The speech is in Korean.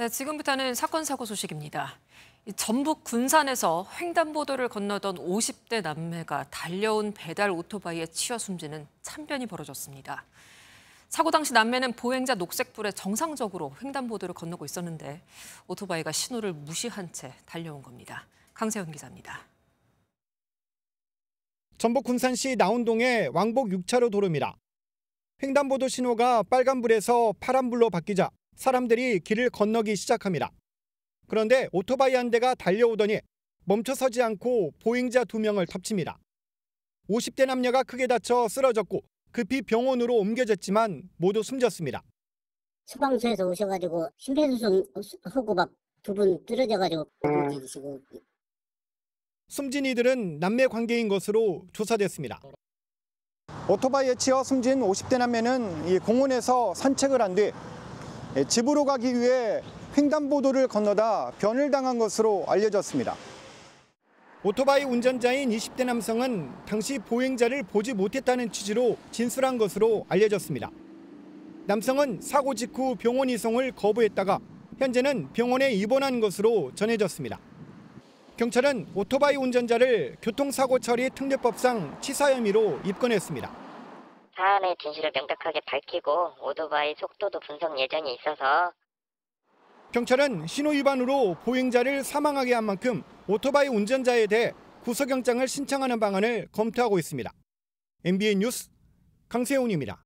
네, 지금부터는 사건 사고 소식입니다. 전북 군산에서 횡단보도를 건너던 50대 남매가 달려온 배달 오토바이에 치여 숨지는 참변이 벌어졌습니다. 사고 당시 남매는 보행자 녹색불에 정상적으로 횡단보도를 건너고 있었는데 오토바이가 신호를 무시한 채 달려온 겁니다. 강세훈 기자입니다. 전북 군산시 나운동의 왕복 6차로 도로입니다. 횡단보도 신호가 빨간불에서 파란불로 바뀌자 사람들이 길을 건너기 시작합니다. 그런데 오토바이 한 대가 달려오더니 멈춰서지 않고 보행자 두 명을 덮칩니다. 50대 남녀가 크게 다쳐 쓰러졌고 급히 병원으로 옮겨졌지만 모두 숨졌습니다. 소방서에서 오셔가지고 심폐소생 하고 막두분 떨어져가지고 움직이시고 숨진 이들은 남매 관계인 것으로 조사됐습니다. 오토바이에 치여 숨진 50대 남매는 공원에서 산책을 한뒤 예, 집으로 가기 위해 횡단보도를 건너다 변을 당한 것으로 알려졌습니다. 오토바이 운전자인 20대 남성은 당시 보행자를 보지 못했다는 취지로 진술한 것으로 알려졌습니다. 남성은 사고 직후 병원 이송을 거부했다가 현재는 병원에 입원한 것으로 전해졌습니다. 경찰은 오토바이 운전자를 교통사고 처리 특례법상 치사 혐의로 입건했습니다. 사안의 진실을 명백하게 밝히고 오토바이 속도도 분석 예정이 있어서 경찰은 신호 위반으로 보행자를 사망하게 한 만큼 오토바이 운전자에 대해 구속영장을 신청하는 방안을 검토하고 있습니다. MBN 뉴스 강세훈입니다.